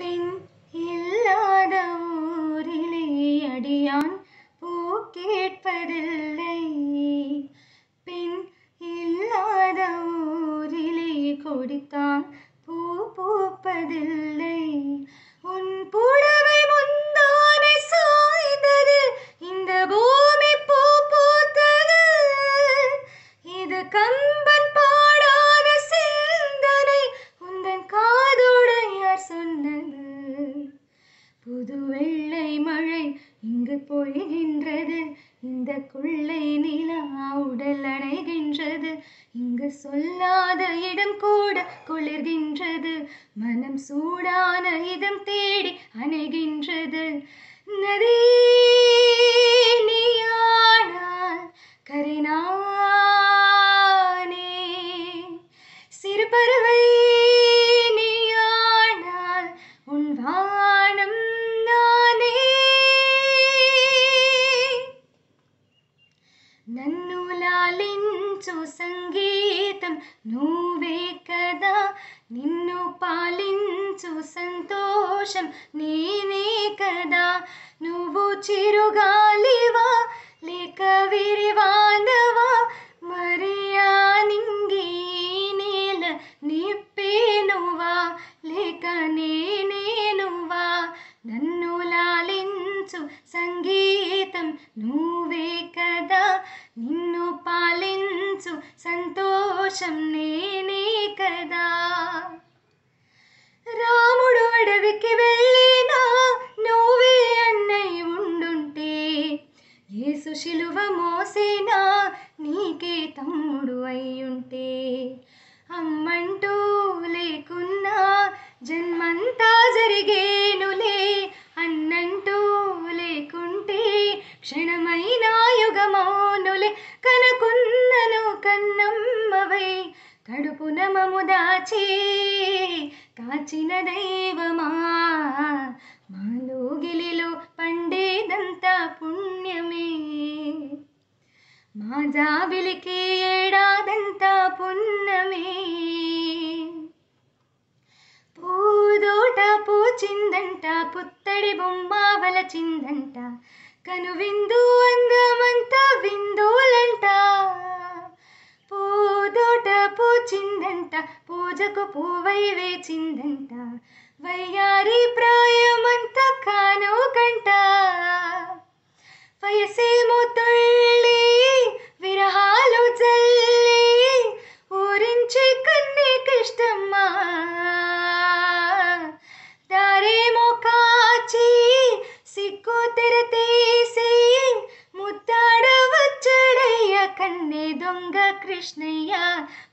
பெண் இல்லாத ஊரிலே அடியான் பூ கேட்பதில்லை பெண் இல்லாத ஊரிலே கொடித்தான் பூ பூப்பதில்லை உன் புலவர் மழை இங்கு பொழிகின்றது இந்த குள்ளை நிலா உடல் அடைகின்றது இங்கு சொல்லாத இடம் கூட குளிர்கின்றது மனம் சூடான இடம் தேடி அணைகின்றது நதி நீயானால் கரைநானே சிறு பறவை நீயானால் உன் வா నన్ను లాలించు సంగీతం నువ్వే కదా నిన్ను పాలించు సంతోషం నేనే కదా నువ్వు చిరుగాలివా లేక విరివానవా మరియా నింగి నేల నిప్పేనువా లేక నేనేనువా నన్ను లాలించు సంగీతం నువ్వు సుశిలువ మోసేనా నీకే తమ్ముడు అయ్యుంటే అమ్మంటూ లేకున్నా జన్మంతా జరిగేనులే అన్నంటూ లేకుంటే క్షణమైన యుగమౌనులే కనుకున్నను కన్నమ్మవై కడుపున మము దాచే కాచిన దైవమా మా జాబిలికి ఏడాదంతా పున్నమే పూదోట పూచిందంట పుత్తడి బొమ్మ వలచిందంట విందు అందమంతా విందులంట పూదోట పూచిందంట పూజకు పూవై వేచిందంట వయ్యారి ప్రాయమంతా కాను కంట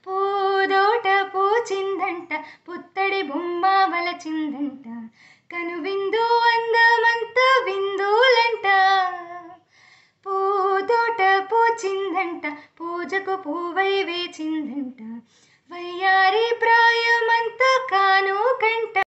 పూదోట పూచిందంట పుత్తడి బొమ్మ వలచిందంట విందు అందమంత విందులంట పూదోట పూచిందంట పూజకు పూవై వేచిందంట వయ్యారి ప్రాయమంత కాను కంట